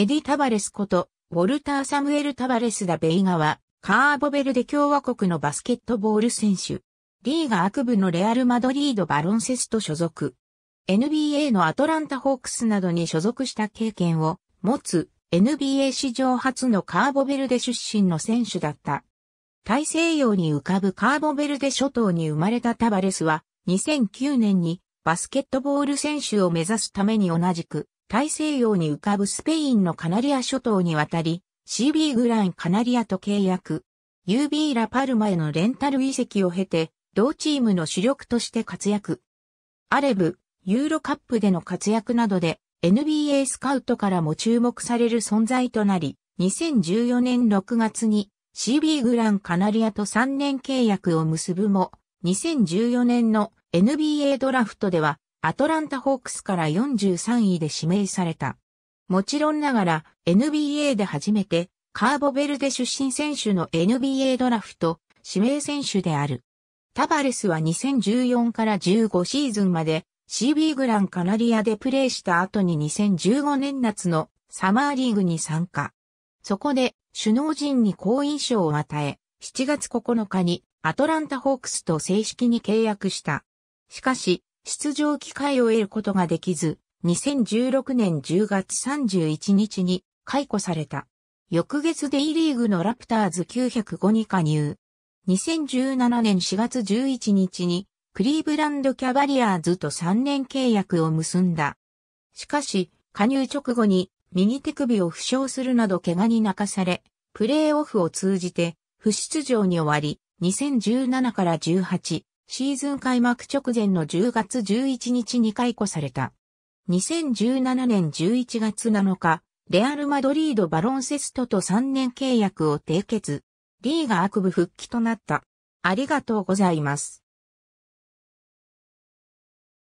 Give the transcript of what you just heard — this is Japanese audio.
エディ・タバレスこと、ウォルター・サムエル・タバレス・ダ・ベイガは、カーボベルデ共和国のバスケットボール選手。リーガ悪部のレアル・マドリード・バロンセスと所属。NBA のアトランタ・ホークスなどに所属した経験を持つ NBA 史上初のカーボベルデ出身の選手だった。大西洋に浮かぶカーボベルデ諸島に生まれたタバレスは2009年にバスケットボール選手を目指すために同じく大西洋に浮かぶスペインのカナリア諸島に渡り、CB グランカナリアと契約。UB ラパルマへのレンタル移籍を経て、同チームの主力として活躍。アレブ、ユーロカップでの活躍などで NBA スカウトからも注目される存在となり、2014年6月に CB グランカナリアと3年契約を結ぶも、2014年の NBA ドラフトではアトランタホークスから43位で指名された。もちろんながら NBA で初めてカーボベルデ出身選手の NBA ドラフト指名選手である。タバレスは2014から15シーズンまで CB グランカナリアでプレーした後に2015年夏のサマーリーグに参加。そこで首脳陣に好印象を与え、7月9日にアトランタホークスと正式に契約した。しかし、出場機会を得ることができず、2016年10月31日に解雇された。翌月デイリーグのラプターズ905に加入。2017年4月11日にクリーブランドキャバリアーズと3年契約を結んだ。しかし、加入直後に右手首を負傷するなど怪我に泣かされ、プレーオフを通じて不出場に終わり、2017から18、シーズン開幕直前の10月11日に解雇された。2017年11月7日、レアル・マドリード・バロンセストと3年契約を締結。リーガ悪部復帰となった。ありがとうございます。